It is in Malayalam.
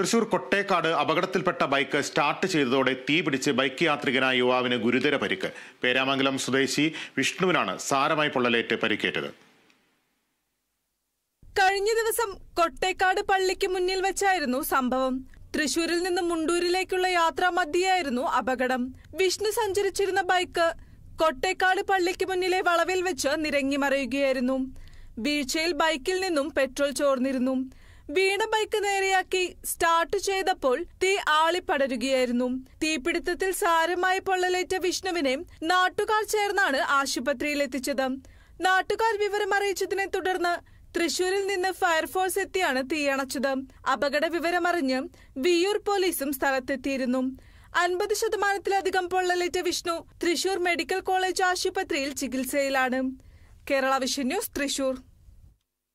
തൃശൂർ കൊട്ടേക്കാട് അപകടത്തിൽപ്പെട്ട ബൈക്ക് സ്റ്റാർട്ട് ചെയ്തതോടെ തീ പിടിച്ച് ബൈക്ക് യാത്രികനായ യുവാവിന് ഗുരുതര പരിക്ക് പേരാമംഗലം സ്വദേശി വിഷ്ണുവിനാണ് സാരമായി പൊള്ളലേറ്റ് പരിക്കേറ്റത് കഴിഞ്ഞ ദിവസം കൊട്ടേക്കാട് പള്ളിക്ക് മുന്നിൽ വെച്ചായിരുന്നു സംഭവം തൃശൂരിൽ നിന്ന് മുണ്ടൂരിലേക്കുള്ള മധ്യയായിരുന്നു അപകടം വിഷ്ണു സഞ്ചരിച്ചിരുന്ന ബൈക്ക് കൊട്ടേക്കാട് പള്ളിക്ക് മുന്നിലെ വളവിൽ വെച്ച് നിരങ്ങി മറിയുകയായിരുന്നു വീഴ്ചയിൽ ബൈക്കിൽ നിന്നും പെട്രോൾ ചോർന്നിരുന്നു വീണ ബൈക്ക് നേരെയാക്കി സ്റ്റാർട്ട് ചെയ്തപ്പോൾ തീ ആളിപ്പടരുകയായിരുന്നു തീപിടുത്തത്തിൽ സാരമായി പൊള്ളലേറ്റ വിഷ്ണുവിനെ നാട്ടുകാർ ചേർന്നാണ് ആശുപത്രിയിൽ എത്തിച്ചത് നാട്ടുകാർ വിവരം അറിയിച്ചതിനെ തുടർന്ന് തൃശൂരിൽ നിന്ന് ഫയർഫോഴ്സ് എത്തിയാണ് തീയണച്ചത് അപകട വിവരമറിഞ്ഞ് വിയൂർ പോലീസും സ്ഥലത്തെത്തിയിരുന്നു അൻപത് ശതമാനത്തിലധികം പൊള്ളലേറ്റ വിഷ്ണു തൃശൂർ മെഡിക്കൽ കോളേജ് ആശുപത്രിയിൽ ചികിത്സയിലാണ് കേരള വിഷൻ ന്യൂസ് തൃശൂർ